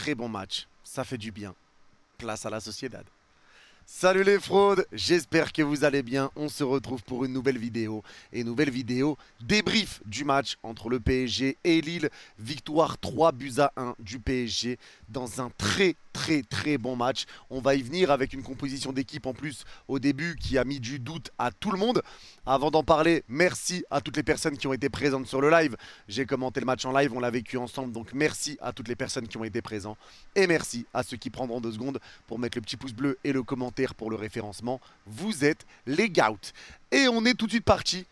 très bon match. Ça fait du bien. Place à la Sociedad. Salut les fraudes, j'espère que vous allez bien. On se retrouve pour une nouvelle vidéo. Et nouvelle vidéo, débrief du match entre le PSG et Lille. Victoire 3 buts à 1 du PSG dans un très très très bon match. On va y venir avec une composition d'équipe en plus au début qui a mis du doute à tout le monde. Avant d'en parler, merci à toutes les personnes qui ont été présentes sur le live. J'ai commenté le match en live, on l'a vécu ensemble, donc merci à toutes les personnes qui ont été présentes. Et merci à ceux qui prendront deux secondes pour mettre le petit pouce bleu et le commentaire pour le référencement. Vous êtes les Gouts. Et on est tout de suite parti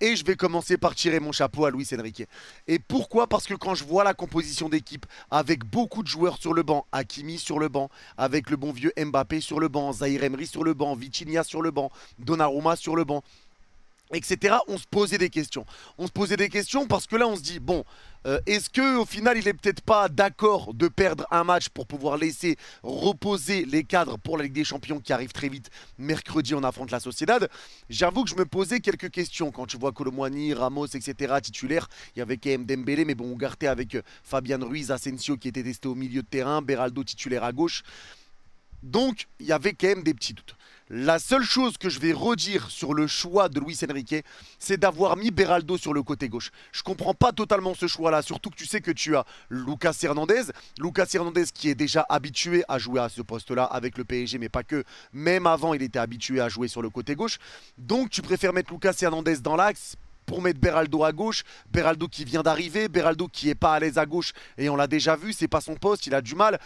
et je vais commencer par tirer mon chapeau à Luis Enrique. Et pourquoi Parce que quand je vois la composition d'équipe avec beaucoup de joueurs sur le banc, Hakimi sur le banc, avec le bon vieux Mbappé sur le banc, Zaire Emery sur le banc, Vitinha sur le banc, Donnarumma sur le banc, etc. On se posait des questions. On se posait des questions parce que là, on se dit bon, euh, est-ce que au final, il est peut-être pas d'accord de perdre un match pour pouvoir laisser reposer les cadres pour la Ligue des Champions qui arrive très vite mercredi On affronte la Sociedad. J'avoue que je me posais quelques questions quand tu vois Colomwani, Ramos, etc. titulaire. Il y avait quand même Dembélé, mais bon, on gardait avec euh, Fabian Ruiz, Asensio qui était testé au milieu de terrain, Beraldo titulaire à gauche. Donc, il y avait quand même des petits doutes. La seule chose que je vais redire sur le choix de Luis Enrique, c'est d'avoir mis Beraldo sur le côté gauche. Je ne comprends pas totalement ce choix-là, surtout que tu sais que tu as Lucas Hernandez. Lucas Hernandez qui est déjà habitué à jouer à ce poste-là avec le PSG, mais pas que. Même avant, il était habitué à jouer sur le côté gauche. Donc tu préfères mettre Lucas Hernandez dans l'axe pour mettre Beraldo à gauche, Beraldo qui vient d'arriver, Beraldo qui n'est pas à l'aise à gauche et on l'a déjà vu, c'est pas son poste, il a du mal.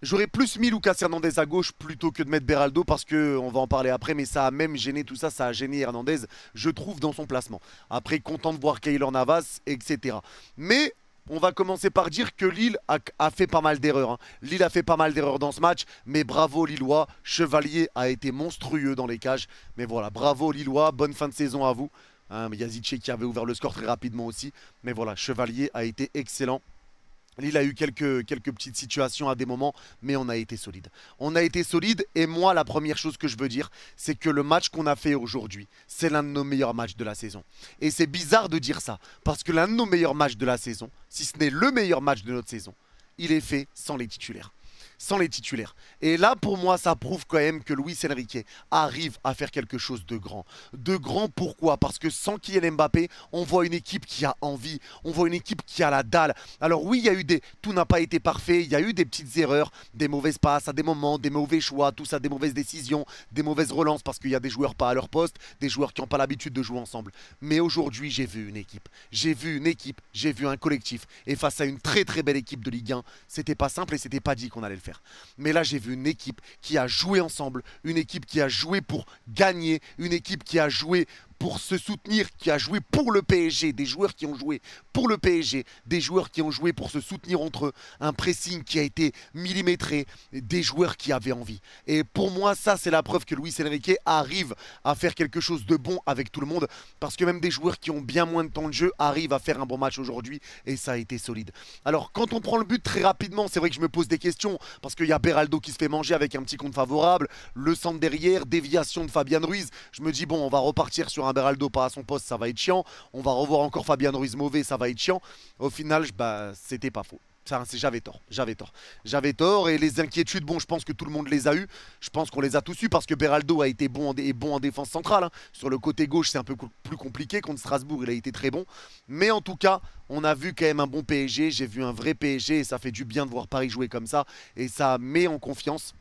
J'aurais plus mis Lucas Hernandez à gauche plutôt que de mettre Beraldo parce que on va en parler après, mais ça a même gêné tout ça, ça a gêné Hernandez, je trouve, dans son placement. Après, content de voir Kaylor Navas, etc. Mais on va commencer par dire que Lille a, fait pas mal d'erreurs. Hein. Lille a fait pas mal d'erreurs dans ce match, mais bravo Lillois. Chevalier a été monstrueux dans les cages. Mais voilà, bravo Lillois, bonne fin de saison à vous. Hein, qui avait ouvert le score très rapidement aussi. Mais voilà, Chevalier a été excellent. Il a eu quelques, quelques petites situations à des moments, mais on a été solide. On a été solide et moi, la première chose que je veux dire, c'est que le match qu'on a fait aujourd'hui, c'est l'un de nos meilleurs matchs de la saison. Et c'est bizarre de dire ça, parce que l'un de nos meilleurs matchs de la saison, si ce n'est le meilleur match de notre saison, il est fait sans les titulaires sans les titulaires. Et là, pour moi, ça prouve quand même que Luis Enrique arrive à faire quelque chose de grand. De grand, pourquoi Parce que sans Kylian Mbappé, on voit une équipe qui a envie, on voit une équipe qui a la dalle. Alors oui, il y a eu des... Tout n'a pas été parfait, il y a eu des petites erreurs, des mauvaises passes à des moments, des mauvais choix, tout ça, des mauvaises décisions, des mauvaises relances parce qu'il y a des joueurs pas à leur poste, des joueurs qui n'ont pas l'habitude de jouer ensemble. Mais aujourd'hui, j'ai vu une équipe. J'ai vu une équipe, j'ai vu un collectif. Et face à une très très belle équipe de Ligue 1, c'était pas simple et c'était pas dit qu'on allait le faire. Mais là, j'ai vu une équipe qui a joué ensemble, une équipe qui a joué pour gagner, une équipe qui a joué pour se soutenir, qui a joué pour le PSG, des joueurs qui ont joué pour le PSG, des joueurs qui ont joué pour se soutenir entre eux, un pressing qui a été millimétré, des joueurs qui avaient envie. Et pour moi, ça, c'est la preuve que Luis Enrique arrive à faire quelque chose de bon avec tout le monde, parce que même des joueurs qui ont bien moins de temps de jeu arrivent à faire un bon match aujourd'hui, et ça a été solide. Alors, quand on prend le but très rapidement, c'est vrai que je me pose des questions, parce qu'il y a Beraldo qui se fait manger avec un petit compte favorable, le centre derrière, déviation de Fabian Ruiz. Je me dis, bon, on va repartir sur un Beraldo pas à son poste, ça va être chiant. On va revoir encore Fabien Ruiz mauvais, ça va être chiant. Au final, bah, c'était pas faux. j'avais tort, j'avais tort. J'avais tort et les inquiétudes, bon, je pense que tout le monde les a eues. Je pense qu'on les a tous eues parce que Beraldo a été bon en, bon en défense centrale. Hein. Sur le côté gauche, c'est un peu plus compliqué. Contre Strasbourg, il a été très bon. Mais en tout cas, on a vu quand même un bon PSG. J'ai vu un vrai PSG et ça fait du bien de voir Paris jouer comme ça. Et ça met en confiance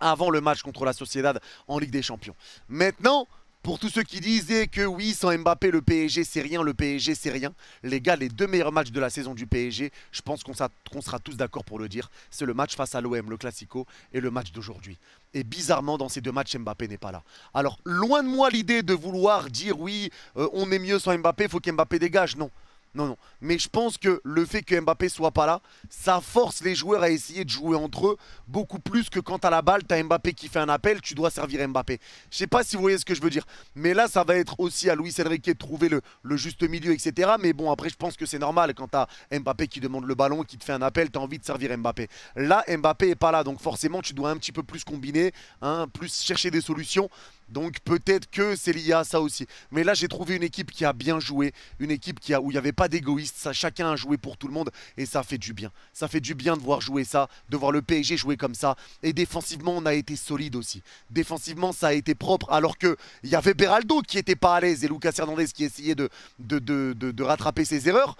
avant le match contre la Sociedad en Ligue des Champions. Maintenant... Pour tous ceux qui disaient que oui, sans Mbappé, le PSG c'est rien, le PSG c'est rien. Les gars, les deux meilleurs matchs de la saison du PSG, je pense qu'on sera tous d'accord pour le dire. C'est le match face à l'OM, le Classico, et le match d'aujourd'hui. Et bizarrement, dans ces deux matchs, Mbappé n'est pas là. Alors, loin de moi l'idée de vouloir dire oui, euh, on est mieux sans Mbappé, il faut qu'Mbappé dégage. Non non, non. Mais je pense que le fait que Mbappé soit pas là, ça force les joueurs à essayer de jouer entre eux beaucoup plus que quand à la balle, t'as Mbappé qui fait un appel, tu dois servir Mbappé. Je sais pas si vous voyez ce que je veux dire. Mais là, ça va être aussi à Luis Enrique de trouver le, juste milieu, etc. Mais bon, après, je pense que c'est normal quand t'as Mbappé qui demande le ballon, qui te fait un appel, as envie de servir Mbappé. Là, Mbappé est pas là, donc forcément, tu dois un petit peu plus combiner, hein, plus chercher des solutions. Donc peut-être que c'est lié à ça aussi. Mais là, j'ai trouvé une équipe qui a bien joué, une équipe qui a, où il n'y avait pas d'égoïste. Ça, chacun a joué pour tout le monde et ça fait du bien. Ça fait du bien de voir jouer ça, de voir le PSG jouer comme ça. Et défensivement, on a été solide aussi. Défensivement, ça a été propre. Alors que y avait Beraldo qui n'était pas à l'aise et Lucas Hernandez qui essayait de, de, rattraper ses erreurs.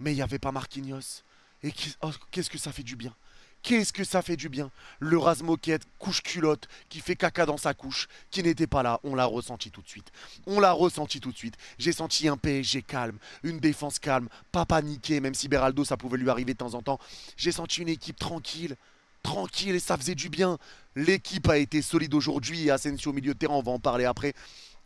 Mais il n'y avait pas Marquinhos. Et oh, qu'est-ce que ça fait du bien. Qu'est-ce que ça fait du bien Le raz moquette couche-culotte, qui fait caca dans sa couche, qui n'était pas là, on l'a ressenti tout de suite. On l'a ressenti tout de suite. J'ai senti un PSG calme, une défense calme, pas paniqué, même si Beraldo, ça pouvait lui arriver de temps en temps. J'ai senti une équipe tranquille, tranquille, et ça faisait du bien. L'équipe a été solide aujourd'hui, Asensio au milieu de terrain, on va en parler après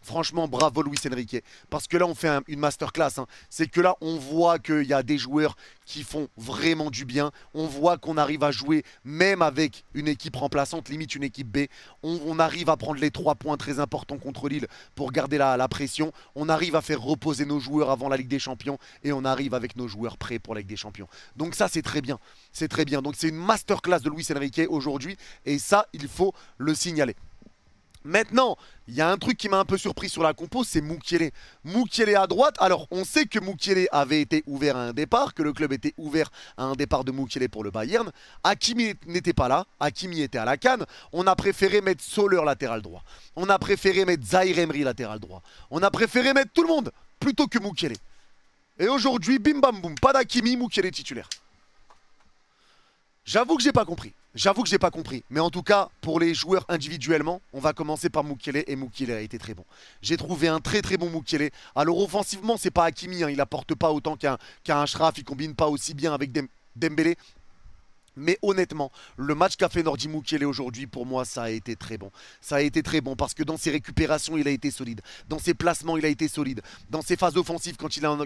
franchement, bravo Luis Enrique. Parce que là, on fait une masterclass. Hein. C'est que là, on voit qu'il y a des joueurs qui font vraiment du bien. On voit qu'on arrive à jouer même avec une équipe remplaçante, limite une équipe B. On, arrive à prendre les trois points très importants contre Lille pour garder la, la, pression. On arrive à faire reposer nos joueurs avant la Ligue des Champions. Et on arrive avec nos joueurs prêts pour la Ligue des Champions. Donc ça, c'est très bien. C'est très bien. Donc c'est une masterclass de Luis Enrique aujourd'hui. Et ça, il faut le signaler. Maintenant, il y a un truc qui m'a un peu surpris sur la compo, c'est Moukielé. Moukielé à droite, alors on sait que Moukielé avait été ouvert à un départ, que le club était ouvert à un départ de Moukielé pour le Bayern. Hakimi n'était pas là, Hakimi était à la canne. On a préféré mettre Soler latéral droit. On a préféré mettre Zaire latéral droit. On a préféré mettre tout le monde plutôt que Moukielé. Et aujourd'hui, bim bam boum, pas d'Hakimi, Moukielé titulaire. J'avoue que j'ai pas compris. J'avoue que j'ai pas compris. Mais en tout cas, pour les joueurs individuellement, on va commencer par Mukele. Et Mukele a été très bon. J'ai trouvé un très très bon Mukele. Alors offensivement, c'est pas Hakimi. Hein. il apporte pas autant qu'un Ashraf, Il combine pas aussi bien avec Dembélé. Mais honnêtement, le match qu'a fait Nordi Mukiele aujourd'hui, pour moi, ça a été très bon. Ça a été très bon parce que dans ses récupérations, il a été solide. Dans ses placements, il a été solide. Dans ses phases offensives, quand il en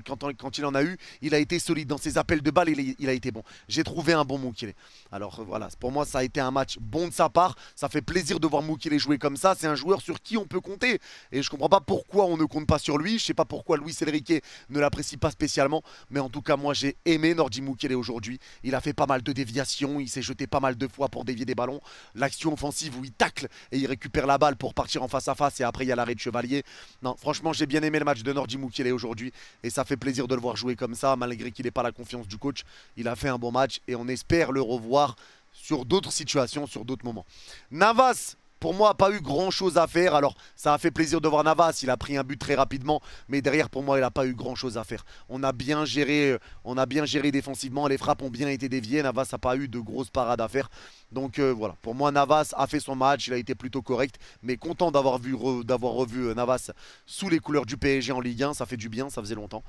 a, eu, il a été solide. Dans ses appels de balles, il, a, été bon. J'ai trouvé un bon Mukiele. Alors euh, voilà, pour moi, ça a été un match bon de sa part. Ça fait plaisir de voir Mukiele jouer comme ça. C'est un joueur sur qui on peut compter. Et je ne comprends pas pourquoi on ne compte pas sur lui. Je ne sais pas pourquoi Louis Enrique ne l'apprécie pas spécialement. Mais en tout cas, moi, j'ai aimé Nordi Mukiele aujourd'hui. Il a fait pas mal de déviations il s'est jeté pas mal de fois pour dévier des ballons. L'action offensive où il tacle et il récupère la balle pour partir en face à face et après il y a l'arrêt de Chevalier. Non, franchement, j'ai bien aimé le match de Nordi Moukielé aujourd'hui et ça fait plaisir de le voir jouer comme ça malgré qu'il n'ait pas la confiance du coach. Il a fait un bon match et on espère le revoir sur d'autres situations, sur d'autres moments. Navas pour moi, n'a pas eu grand-chose à faire. Alors, ça a fait plaisir de voir Navas. Il a pris un but très rapidement. Mais derrière, pour moi, il n'a pas eu grand-chose à faire. On a bien géré, euh, on a bien géré défensivement. Les frappes ont bien été déviées. Navas n'a pas eu de grosses parades à faire. Donc euh, voilà, pour moi Navas a fait son match, il a été plutôt correct, mais content d'avoir vu d'avoir revu euh, Navas sous les couleurs du PSG en Ligue 1, ça fait du bien, ça faisait longtemps.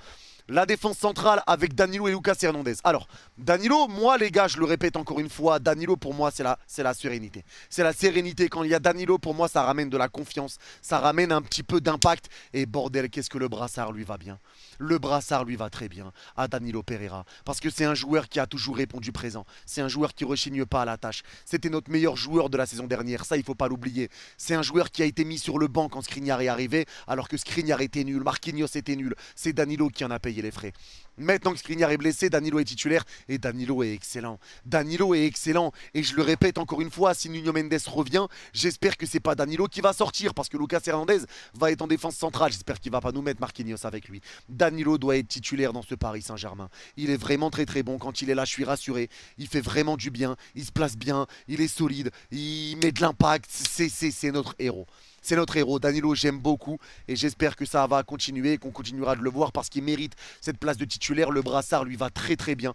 La défense centrale avec Danilo et Lucas Hernandez. Alors, Danilo, moi les gars, je le répète encore une fois, Danilo pour moi c'est la, la sérénité. C'est la sérénité. Quand il y a Danilo, pour moi ça ramène de la confiance, ça ramène un petit peu d'impact. Et bordel, qu'est-ce que le brassard lui va bien. Le brassard lui va très bien à Danilo Pereira parce que c'est un joueur qui a toujours répondu présent. C'est un joueur qui ne rechigne pas à la tâche. C'était notre meilleur joueur de la saison dernière, ça il faut pas l'oublier. C'est un joueur qui a été mis sur le banc quand Skriniar est arrivé alors que Skriniar était nul, Marquinhos était nul. C'est Danilo qui en a payé les frais. Maintenant que Skriniar est blessé, Danilo est titulaire et Danilo est excellent. Danilo est excellent et je le répète encore une fois, si Nuno Mendes revient, j'espère que c'est pas Danilo qui va sortir parce que Lucas Hernandez va être en défense centrale. J'espère qu'il va pas nous mettre Marquinhos avec lui. Danilo doit être titulaire dans ce Paris Saint-Germain. Il est vraiment très très bon quand il est là, je suis rassuré. Il fait vraiment du bien, il se place bien, il est solide, il met de l'impact. C'est notre héros c'est notre héros. Danilo, j'aime beaucoup et j'espère que ça va continuer qu'on continuera de le voir parce qu'il mérite cette place de titulaire. Le brassard lui va très très bien.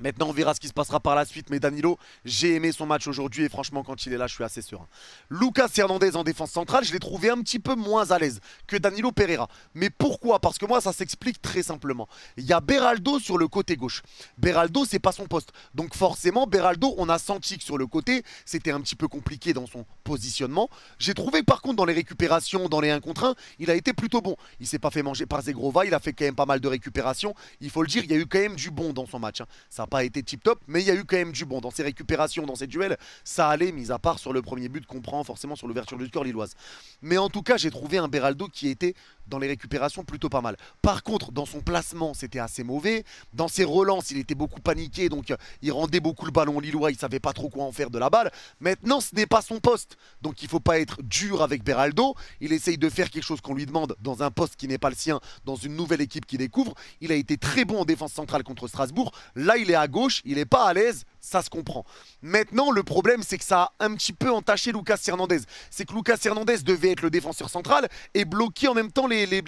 Maintenant, on verra ce qui se passera par la suite. Mais Danilo, j'ai aimé son match aujourd'hui. Et franchement, quand il est là, je suis assez serein. Lucas Hernandez en défense centrale, je l'ai trouvé un petit peu moins à l'aise que Danilo Pereira. Mais pourquoi Parce que moi, ça s'explique très simplement. Il y a Beraldo sur le côté gauche. Beraldo, c'est pas son poste. Donc forcément, Beraldo, on a senti que sur le côté, c'était un petit peu compliqué dans son positionnement. J'ai trouvé par contre dans les récupérations, dans les 1 contre 1, il a été plutôt bon. Il s'est pas fait manger par Zegrova. Il a fait quand même pas mal de récupérations. Il faut le dire, il y a eu quand même du bon dans son match. Hein. Ça pas été tip-top, mais il y a eu quand même du bon. Dans ses récupérations, dans ses duels, ça allait, mis à part sur le premier but qu'on prend forcément sur l'ouverture du score lilloise. Mais en tout cas, j'ai trouvé un Beraldo qui était dans les récupérations plutôt pas mal. Par contre, dans son placement, c'était assez mauvais. Dans ses relances, il était beaucoup paniqué, donc euh, il rendait beaucoup le ballon lillois, il savait pas trop quoi en faire de la balle. Maintenant, ce n'est pas son poste, donc il faut pas être dur avec Beraldo. Il essaye de faire quelque chose qu'on lui demande dans un poste qui n'est pas le sien, dans une nouvelle équipe qui découvre. Il a été très bon en défense centrale contre Strasbourg. Là, il est à gauche, il n'est pas à l'aise ça se comprend. Maintenant, le problème, c'est que ça a un petit peu entaché Lucas Hernandez. C'est que Lucas Hernandez devait être le défenseur central et bloquer en même temps les,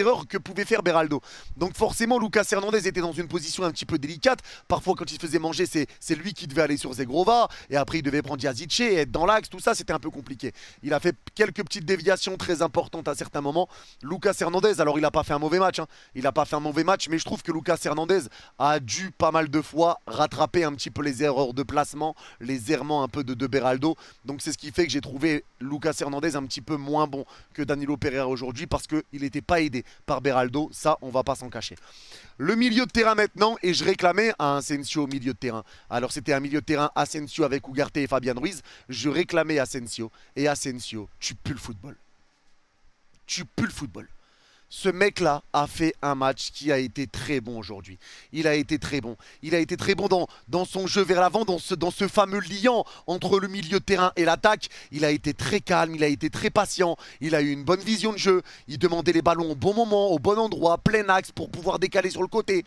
erreurs que pouvait faire Beraldo. Donc forcément, Lucas Hernandez était dans une position un petit peu délicate. Parfois, quand il se faisait manger, c'est lui qui devait aller sur Zegrova. Et après, il devait prendre Yazice et être dans l'axe. Tout ça, c'était un peu compliqué. Il a fait quelques petites déviations très importantes à certains moments. Lucas Hernandez, alors il n'a pas fait un mauvais match. Hein. Il n'a pas fait un mauvais match, mais je trouve que Lucas Hernandez a dû pas mal de fois rattraper un petit peu les erreurs de placement, les errements un peu de, de Beraldo. Donc c'est ce qui fait que j'ai trouvé Lucas Hernandez un petit peu moins bon que Danilo Pereira aujourd'hui parce qu'il n'était pas aidé par Beraldo. Ça, on va pas s'en cacher. Le milieu de terrain maintenant, et je réclamais à Asensio au milieu de terrain. Alors c'était un milieu de terrain Asensio avec Ugarte et Fabian Ruiz. Je réclamais Asensio. Et Asensio, tu pues le football. Tu pues le football. Ce mec-là a fait un match qui a été très bon aujourd'hui. Il a été très bon. Il a été très bon dans, dans son jeu vers l'avant, dans ce, dans ce fameux liant entre le milieu de terrain et l'attaque. Il a été très calme, il a été très patient, il a eu une bonne vision de jeu. Il demandait les ballons au bon moment, au bon endroit, plein axe pour pouvoir décaler sur le côté.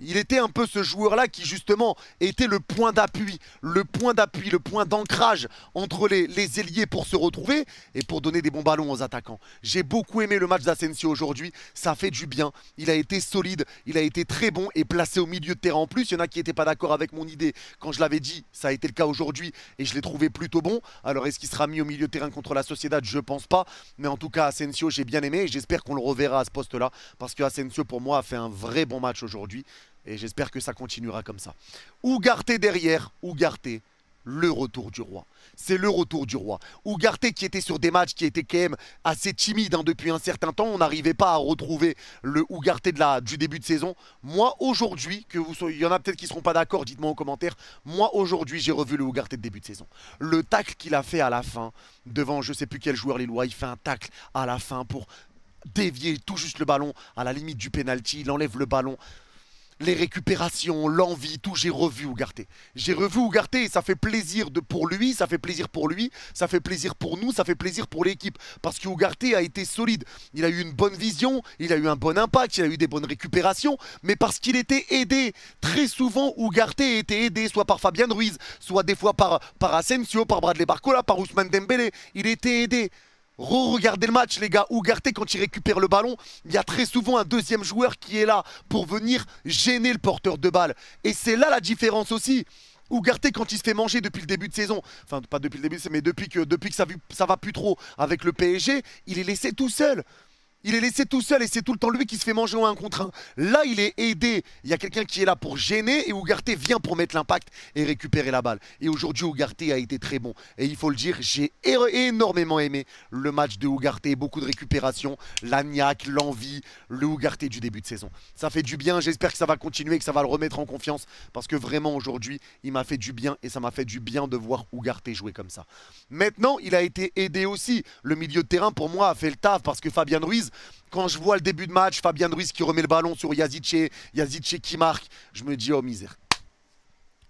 Il était un peu ce joueur-là qui justement était le point d'appui, le point d'appui, le point d'ancrage entre les, les, ailiers pour se retrouver et pour donner des bons ballons aux attaquants. J'ai beaucoup aimé le match d'Asensio aujourd'hui, ça fait du bien. Il a été solide, il a été très bon et placé au milieu de terrain en plus. Il y en a qui n'étaient pas d'accord avec mon idée quand je l'avais dit, ça a été le cas aujourd'hui et je l'ai trouvé plutôt bon. Alors est-ce qu'il sera mis au milieu de terrain contre la Sociedad Je pense pas, mais en tout cas Asensio j'ai bien aimé et j'espère qu'on le reverra à ce poste-là parce que Asensio pour moi a fait un vrai bon match aujourd'hui. Et j'espère que ça continuera comme ça. Ougarté derrière, Ougarté, le retour du roi. C'est le retour du roi. Ougarté qui était sur des matchs qui étaient quand même assez timides hein, depuis un certain temps. On n'arrivait pas à retrouver le Ougarté de la, du début de saison. Moi, aujourd'hui, que vous il y en a peut-être qui ne seront pas d'accord, dites-moi en commentaire. Moi, aujourd'hui, j'ai revu le Ougarté de début de saison. Le tacle qu'il a fait à la fin, devant je ne sais plus quel joueur les lois il fait un tacle à la fin pour dévier tout juste le ballon à la limite du penalty. Il enlève le ballon les récupérations, l'envie, tout, j'ai revu Ougarté. J'ai revu Ougarté et ça fait plaisir de, pour lui, ça fait plaisir pour lui, ça fait plaisir pour nous, ça fait plaisir pour l'équipe. Parce que Ougarté a été solide. Il a eu une bonne vision, il a eu un bon impact, il a eu des bonnes récupérations, mais parce qu'il était aidé. Très souvent, Ougarté était aidé, soit par Fabien Ruiz, soit des fois par, par Asensio, par Bradley Barcola, par Ousmane Dembélé. Il était aidé regardez le match, les gars. Ougarté, quand il récupère le ballon, il y a très souvent un deuxième joueur qui est là pour venir gêner le porteur de balle. Et c'est là la différence aussi. Ougarté quand il se fait manger depuis le début de saison, enfin pas depuis le début, mais depuis que, depuis que ça, ça va plus trop avec le PSG, il est laissé tout seul. Il est laissé tout seul et c'est tout le temps lui qui se fait manger en un contre un. Là, il est aidé. Il y a quelqu'un qui est là pour gêner et Ougarté vient pour mettre l'impact et récupérer la balle. Et aujourd'hui, Ougarté a été très bon. Et il faut le dire, j'ai énormément aimé le match de Ougarté. Beaucoup de récupération, l'agnac, l'envie, le Ougarté du début de saison. Ça fait du bien. J'espère que ça va continuer et que ça va le remettre en confiance parce que vraiment, aujourd'hui, il m'a fait du bien et ça m'a fait du bien de voir Ougarté jouer comme ça. Maintenant, il a été aidé aussi. Le milieu de terrain, pour moi, a fait le taf parce que Fabien Ruiz quand je vois le début de match, Fabien Ruiz qui remet le ballon sur Yazice, Yazice qui marque, je me dis oh misère.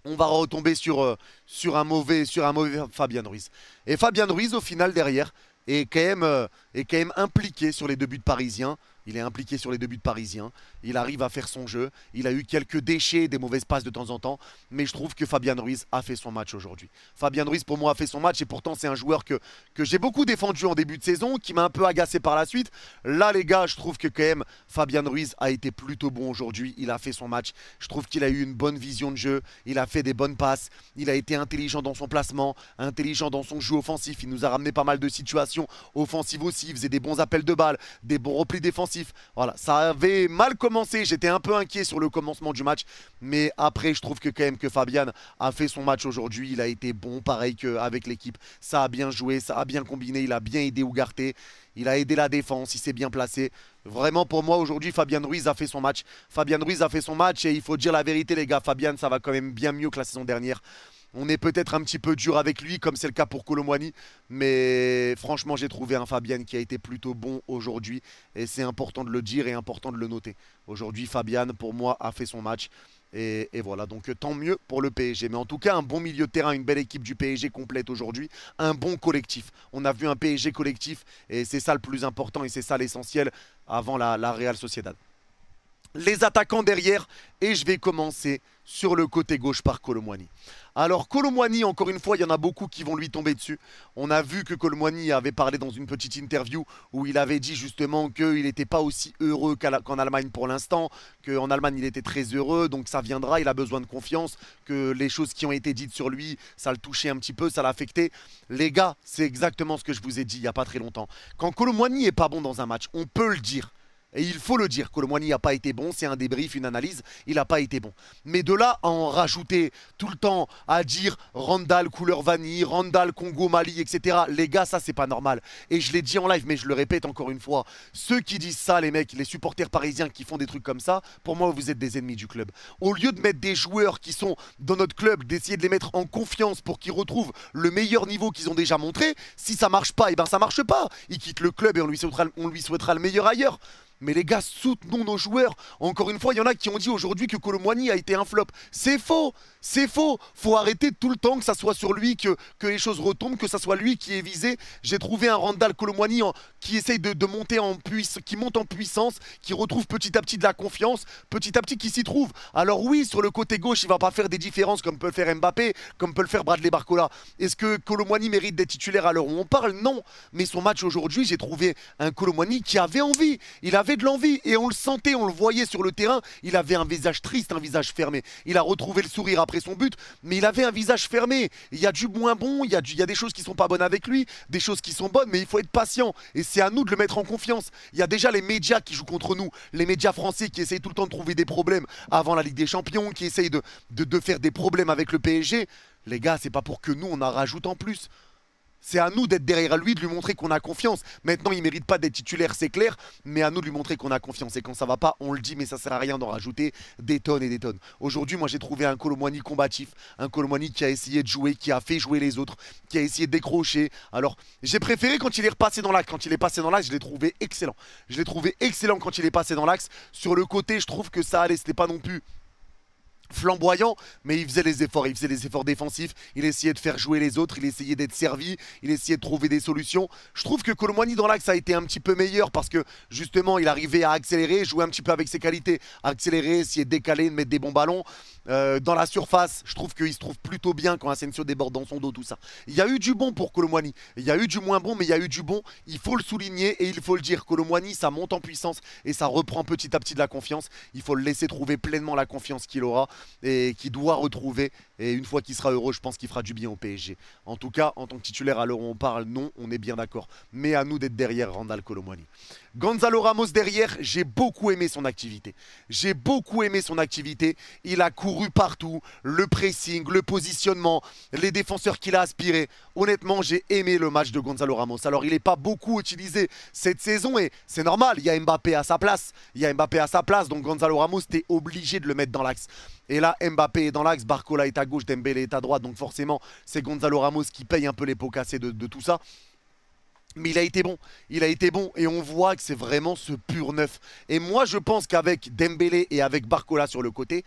On va retomber sur, euh, sur, un, mauvais, sur un mauvais Fabien Ruiz. Et Fabien Ruiz, au final, derrière, est quand même, euh, est quand même impliqué sur les deux buts parisiens. Il est impliqué sur les deux buts parisiens. Il arrive à faire son jeu. Il a eu quelques déchets, des mauvaises passes de temps en temps. Mais je trouve que Fabien Ruiz a fait son match aujourd'hui. Fabien Ruiz, pour moi, a fait son match. Et pourtant, c'est un joueur que, que j'ai beaucoup défendu en début de saison, qui m'a un peu agacé par la suite. Là, les gars, je trouve que quand même, Fabien Ruiz a été plutôt bon aujourd'hui. Il a fait son match. Je trouve qu'il a eu une bonne vision de jeu. Il a fait des bonnes passes. Il a été intelligent dans son placement, intelligent dans son jeu offensif. Il nous a ramené pas mal de situations offensives aussi. Il faisait des bons appels de balles, des bons replis défensifs. Voilà, ça avait mal commencé. J'étais un peu inquiet sur le commencement du match. Mais après, je trouve que quand même que Fabian a fait son match aujourd'hui. Il a été bon, pareil qu'avec l'équipe. Ça a bien joué, ça a bien combiné. Il a bien aidé Ougarté. Il a aidé la défense, il s'est bien placé. Vraiment, pour moi, aujourd'hui, Fabian Ruiz a fait son match. Fabian Ruiz a fait son match et il faut dire la vérité, les gars. Fabian ça va quand même bien mieux que la saison dernière. On est peut-être un petit peu dur avec lui, comme c'est le cas pour Colomwani. Mais franchement, j'ai trouvé un Fabian qui a été plutôt bon aujourd'hui. Et c'est important de le dire et important de le noter. Aujourd'hui, Fabian, pour moi, a fait son match. Et, voilà, donc tant mieux pour le PSG. Mais en tout cas, un bon milieu de terrain, une belle équipe du PSG complète aujourd'hui, un bon collectif. On a vu un PSG collectif et c'est ça le plus important et c'est ça l'essentiel avant la, la Real Sociedad les attaquants derrière. Et je vais commencer sur le côté gauche par Colomwani. Alors Colomwani, encore une fois, il y en a beaucoup qui vont lui tomber dessus. On a vu que Colomwani avait parlé dans une petite interview où il avait dit justement qu'il n'était pas aussi heureux qu'en Allemagne pour l'instant, qu'en Allemagne il était très heureux, donc ça viendra, il a besoin de confiance, que les choses qui ont été dites sur lui, ça le touchait un petit peu, ça l'affectait. Les gars, c'est exactement ce que je vous ai dit il n'y a pas très longtemps. Quand Colomwani est pas bon dans un match, on peut le dire. Et il faut le dire, Colomani n'a pas été bon, c'est un débrief, une analyse, il n'a pas été bon. Mais de là à en rajouter tout le temps, à dire Randall couleur vanille, Randall Congo Mali, etc. Les gars, ça c'est pas normal. Et je l'ai dit en live, mais je le répète encore une fois, ceux qui disent ça, les mecs, les supporters parisiens qui font des trucs comme ça, pour moi vous êtes des ennemis du club. Au lieu de mettre des joueurs qui sont dans notre club, d'essayer de les mettre en confiance pour qu'ils retrouvent le meilleur niveau qu'ils ont déjà montré, si ça marche pas, et eh ben ça marche pas. Il quitte le club et on lui souhaitera le meilleur ailleurs. Mais les gars, soutenons nos joueurs. Encore une fois, il y en a qui ont dit aujourd'hui que Colomwani a été un flop. C'est faux, c'est faux. Faut arrêter tout le temps que ça soit sur lui, que, que les choses retombent, que ça soit lui qui est visé. J'ai trouvé un Randall Colomwani qui essaye de, de monter en puissance, qui monte en puissance, qui retrouve petit à petit de la confiance, petit à petit qui s'y trouve. Alors oui, sur le côté gauche, il va pas faire des différences comme peut le faire Mbappé, comme peut le faire Bradley Barcola. Est-ce que Colomwani mérite d'être titulaire à l'heure où on parle Non. Mais son match aujourd'hui, j'ai trouvé un Colomwani qui avait envie. Il avait avait de l'envie et on le sentait, on le voyait sur le terrain. Il avait un visage triste, un visage fermé. Il a retrouvé le sourire après son but, mais il avait un visage fermé. Il y a du moins bon, il y a, il y a des choses qui sont pas bonnes avec lui, des choses qui sont bonnes, mais il faut être patient. Et c'est à nous de le mettre en confiance. Il y a déjà les médias qui jouent contre nous, les médias français qui essayent tout le temps de trouver des problèmes avant la Ligue des Champions, qui essayent de, de faire des problèmes avec le PSG. Les gars, c'est pas pour que nous on en rajoute en plus. C'est à nous d'être derrière lui, de lui montrer qu'on a confiance. Maintenant, il ne mérite pas d'être titulaire, c'est clair, mais à nous de lui montrer qu'on a confiance. Et quand ça va pas, on le dit, mais ça sert à rien d'en rajouter des tonnes et des tonnes. Aujourd'hui, moi, j'ai trouvé un colomani combatif, un colomani qui a essayé de jouer, qui a fait jouer les autres, qui a essayé de décrocher. Alors, j'ai préféré quand il est repassé dans l'axe. Quand il est passé dans l'axe, je l'ai trouvé excellent. Je l'ai trouvé excellent quand il est passé dans l'axe. Sur le côté, je trouve que ça allait, c'était pas non plus flamboyant, mais il faisait les efforts, il faisait des efforts défensifs, il essayait de faire jouer les autres, il essayait d'être servi, il essayait de trouver des solutions. Je trouve que Colomani dans l'axe a été un petit peu meilleur parce que justement il arrivait à accélérer, jouer un petit peu avec ses qualités, accélérer, essayer de décaler, de mettre des bons ballons. Euh, dans la surface, je trouve qu'il se trouve plutôt bien quand Asensio déborde dans son dos, tout ça. Il y a eu du bon pour Colomani, il y a eu du moins bon, mais il y a eu du bon. Il faut le souligner et il faut le dire. Colomani, ça monte en puissance et ça reprend petit à petit de la confiance. Il faut le laisser trouver pleinement la confiance qu'il aura et qui doit retrouver. Et une fois qu'il sera heureux, je pense qu'il fera du bien au PSG. En tout cas, en tant que titulaire, à l'heure où on parle, non, on est bien d'accord. Mais à nous d'être derrière Randall Colomwani. Gonzalo Ramos derrière, j'ai beaucoup aimé son activité. J'ai beaucoup aimé son activité. Il a couru partout, le pressing, le positionnement, les défenseurs qu'il a aspirés. Honnêtement, j'ai aimé le match de Gonzalo Ramos. Alors, il n'est pas beaucoup utilisé cette saison et c'est normal. Il y a Mbappé à sa place. Il y a Mbappé à sa place. Donc, Gonzalo Ramos, t'es obligé de le mettre dans l'axe. Et là, Mbappé est dans l'axe, Barcola est à gauche, Dembélé est à droite. Donc, forcément, c'est Gonzalo Ramos qui paye un peu les pots cassés de tout ça. Mais il a été bon, il a été bon et on voit que c'est vraiment ce pur neuf. Et moi je pense qu'avec Dembélé et avec Barcola sur le côté,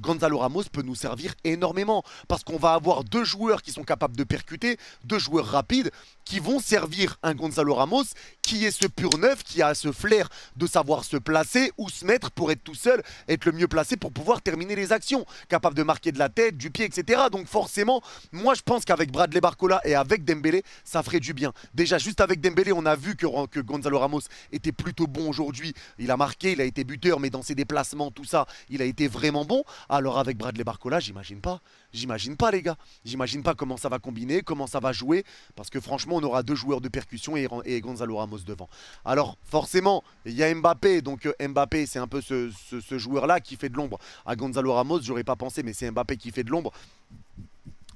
Gonzalo Ramos peut nous servir énormément parce qu'on va avoir deux joueurs qui sont capables de percuter, deux joueurs rapides qui vont servir un Gonzalo Ramos qui est ce pur neuf, qui a ce flair de savoir se placer ou se mettre pour être tout seul, être le mieux placé pour pouvoir terminer les actions, capable de marquer de la tête, du pied, etc. Donc forcément, moi je pense qu'avec Bradley Barcola et avec Dembélé, ça ferait du bien. Déjà juste avec Dembélé, on a vu que, que Gonzalo Ramos était plutôt bon aujourd'hui. Il a marqué, il a été buteur, mais dans ses déplacements, tout ça, il a été vraiment bon. Alors avec Bradley Barcola, j'imagine pas. J'imagine pas, les gars. J'imagine pas comment ça va combiner, comment ça va jouer. Parce que franchement, on aura deux joueurs de percussion et, et Gonzalo Ramos devant. Alors forcément, il y a Mbappé. Donc euh, Mbappé, c'est un peu ce, ce joueur-là qui fait de l'ombre. À Gonzalo Ramos, j'aurais pas pensé, mais c'est Mbappé qui fait de l'ombre.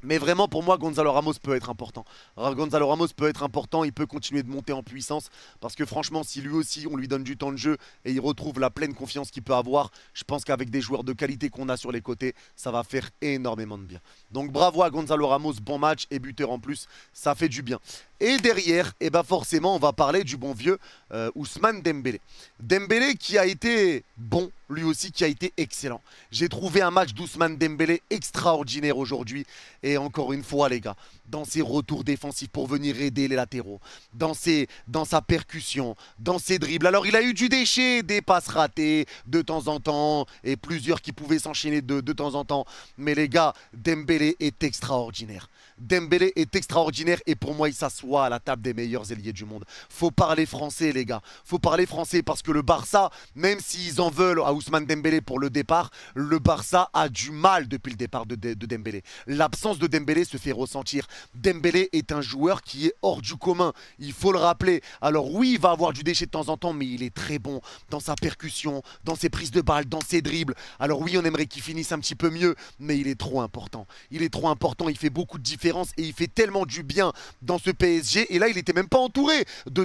Mais vraiment, pour moi, Gonzalo Ramos peut être important. Gonzalo Ramos peut être important, il peut continuer de monter en puissance. Parce que franchement, si lui aussi, on lui donne du temps de jeu et il retrouve la pleine confiance qu'il peut avoir, je pense qu'avec des joueurs de qualité qu'on a sur les côtés, ça va faire énormément de bien. Donc bravo à Gonzalo Ramos, bon match et buteur en plus, ça fait du bien. Et derrière, eh ben forcément, on va parler du bon vieux euh, Ousmane Dembélé. Dembélé qui a été bon, lui aussi, qui a été excellent. J'ai trouvé un match d'Ousmane Dembélé extraordinaire aujourd'hui. Et encore une fois, les gars, dans ses retours défensifs pour venir aider les latéraux, dans, ses, dans sa percussion, dans ses dribbles. Alors, il a eu du déchet, des passes ratées de temps en temps et plusieurs qui pouvaient s'enchaîner de, de temps en temps. Mais les gars, Dembélé est extraordinaire. Dembélé est extraordinaire et pour moi, il s'assoit à la table des meilleurs ailiers du monde. Faut parler français, les gars. Faut parler français parce que le Barça, même s'ils en veulent à Ousmane Dembélé pour le départ, le Barça a du mal depuis le départ de, Dembélé. L'absence de Dembele Dembélé se fait ressentir. Dembélé est un joueur qui est hors du commun, il faut le rappeler. Alors oui, il va avoir du déchet de temps en temps, mais il est très bon dans sa percussion, dans ses prises de balles, dans ses dribbles. Alors oui, on aimerait qu'il finisse un petit peu mieux, mais il est trop important. Il est trop important, il fait beaucoup de différence et il fait tellement du bien dans ce PSG. Et là, il n'était même pas entouré de,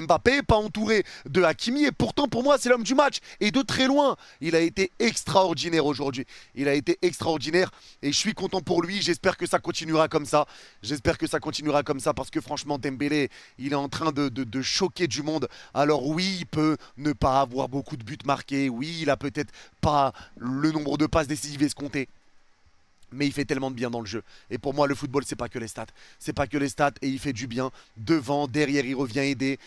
Mbappé, pas entouré de Hakimi. Et pourtant, pour moi, c'est l'homme du match. Et de très loin, il a été extraordinaire aujourd'hui. Il a été extraordinaire et je suis content pour lui j'espère que ça continuera comme ça. J'espère que ça continuera comme ça parce que franchement, Dembélé, il est en train de, choquer du monde. Alors oui, il peut ne pas avoir beaucoup de buts marqués. Oui, il a peut-être pas le nombre de passes décisives escomptées mais il fait tellement de bien dans le jeu. Et pour moi, le football, c'est pas que les stats. C'est pas que les stats et il fait du bien. Devant, derrière, il revient aider.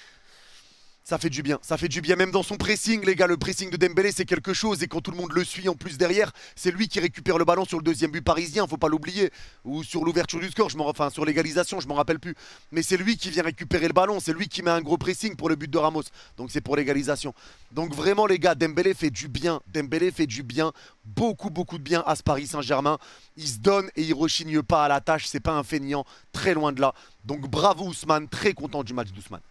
Ça fait du bien, ça fait du bien même dans son pressing les gars, le pressing de Dembélé c'est quelque chose et quand tout le monde le suit en plus derrière, c'est lui qui récupère le ballon sur le deuxième but parisien, faut pas l'oublier, ou sur l'ouverture du score, je enfin sur l'égalisation, je m'en rappelle plus, mais c'est lui qui vient récupérer le ballon, c'est lui qui met un gros pressing pour le but de Ramos, donc c'est pour l'égalisation. Donc vraiment les gars, Dembélé fait du bien, Dembélé fait du bien, beaucoup beaucoup de bien à ce Paris Saint-Germain, il se donne et il rechigne pas à la tâche, c'est pas un feignant, très loin de là. Donc bravo Ousmane, très content du match d'Ousmane.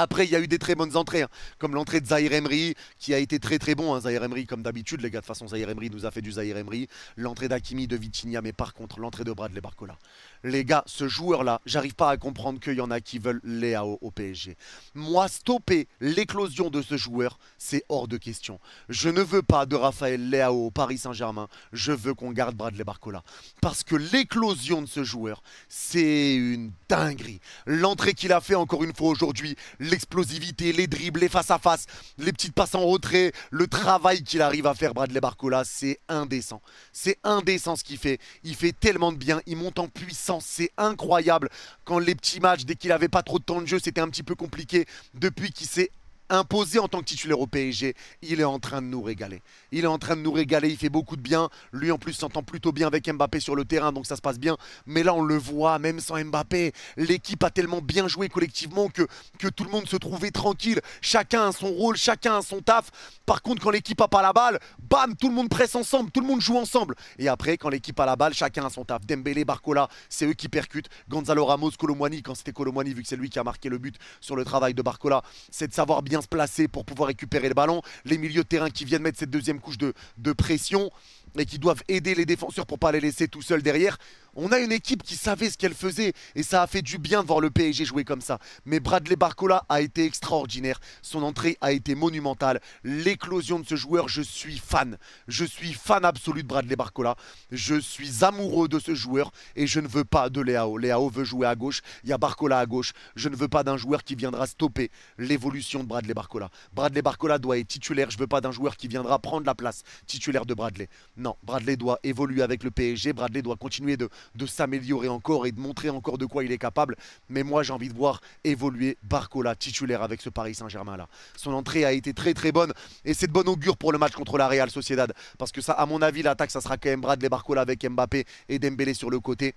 Après, il y a eu des très bonnes entrées, hein, comme l'entrée de Zahir Emery, qui a été très très bon. Hein. Zahir Emery, comme d'habitude, les gars, de toute façon, Zahir Emery nous a fait du Zahir Emery. L'entrée d'Akimi, de Vitinha, mais par contre, l'entrée de Bradley Barcola les gars, ce joueur-là, j'arrive pas à comprendre qu'il y en a qui veulent Léao au PSG. Moi, stopper l'éclosion de ce joueur, c'est hors de question. Je ne veux pas de Raphaël Léao au Paris Saint-Germain. Je veux qu'on garde Bradley Barcola. Parce que l'éclosion de ce joueur, c'est une dinguerie. L'entrée qu'il a fait encore une fois aujourd'hui, l'explosivité, les dribbles, les face-à-face, les petites passes en retrait, le travail qu'il arrive à faire Bradley Barcola, c'est indécent. C'est indécent ce qu'il fait. Il fait tellement de bien, il monte en puissance c'est incroyable. Quand les petits matchs, dès qu'il n'avait pas trop de temps de jeu, c'était un petit peu compliqué. Depuis qu'il s'est imposé en tant que titulaire au PSG, il est en train de nous régaler. Il est en train de nous régaler, il fait beaucoup de bien. Lui en plus s'entend plutôt bien avec Mbappé sur le terrain, donc ça se passe bien. Mais là on le voit, même sans Mbappé, l'équipe a tellement bien joué collectivement que, que tout le monde se trouvait tranquille. Chacun a son rôle, chacun a son taf. Par contre, quand l'équipe a pas la balle, bam, tout le monde presse ensemble, tout le monde joue ensemble. Et après, quand l'équipe a la balle, chacun a son taf. Dembélé, Barcola, c'est eux qui percutent. Gonzalo Ramos, Colomwani, quand c'était Colomwani, vu que c'est lui qui a marqué le but sur le travail de Barcola, c'est de savoir bien se placer pour pouvoir récupérer le ballon. Les milieux de terrain qui viennent mettre cette deuxième couche de, pression et qui doivent aider les défenseurs pour pas les laisser tout seuls derrière. On a une équipe qui savait ce qu'elle faisait et ça a fait du bien de voir le PSG jouer comme ça. Mais Bradley Barcola a été extraordinaire. Son entrée a été monumentale. L'éclosion de ce joueur, je suis fan. Je suis fan absolu de Bradley Barcola. Je suis amoureux de ce joueur et je ne veux pas de Léao. Léao veut jouer à gauche. Il y a Barcola à gauche. Je ne veux pas d'un joueur qui viendra stopper l'évolution de Bradley Barcola. Bradley Barcola doit être titulaire. Je ne veux pas d'un joueur qui viendra prendre la place titulaire de Bradley. Non, Bradley doit évoluer avec le PSG. Bradley doit continuer de de s'améliorer encore et de montrer encore de quoi il est capable. Mais moi, j'ai envie de voir évoluer Barcola, titulaire avec ce Paris Saint-Germain-là. Son entrée a été très très bonne et c'est de bon augure pour le match contre la Real Sociedad. Parce que ça, à mon avis, l'attaque, ça sera quand même Bradley Barcola avec Mbappé et Dembélé sur le côté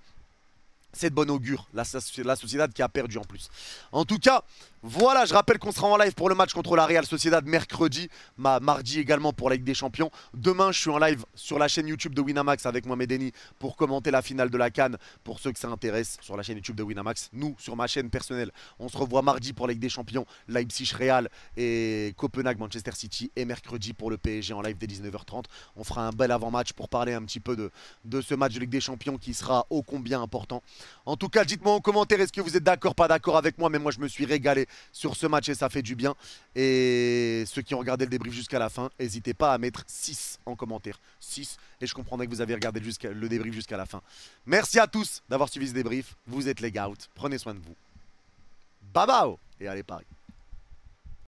c'est de bon augure, la, la, Sociedad qui a perdu en plus. En tout cas, voilà, je rappelle qu'on sera en live pour le match contre la Real Sociedad mercredi, mardi également pour la Ligue des Champions. Demain, je suis en live sur la chaîne YouTube de Winamax avec moi Denis pour commenter la finale de la Cannes pour ceux que ça intéresse sur la chaîne YouTube de Winamax. Nous, sur ma chaîne personnelle, on se revoit mardi pour la Ligue des Champions, Leipzig Real et Copenhague Manchester City et mercredi pour le PSG en live dès 19h30. On fera un bel avant-match pour parler un petit peu de, de ce match de Ligue des Champions qui sera ô combien important. En tout cas, dites-moi en commentaire est-ce que vous êtes d'accord pas d'accord avec moi mais moi je me suis régalé sur ce match et ça fait du bien. Et ceux qui ont regardé le débrief jusqu'à la fin, n'hésitez pas à mettre 6 en commentaire. 6. Et je comprendrai que vous avez regardé le débrief jusqu'à la fin. Merci à tous d'avoir suivi ce débrief. Vous êtes les gouts. Prenez soin de vous. Babao Et allez Paris.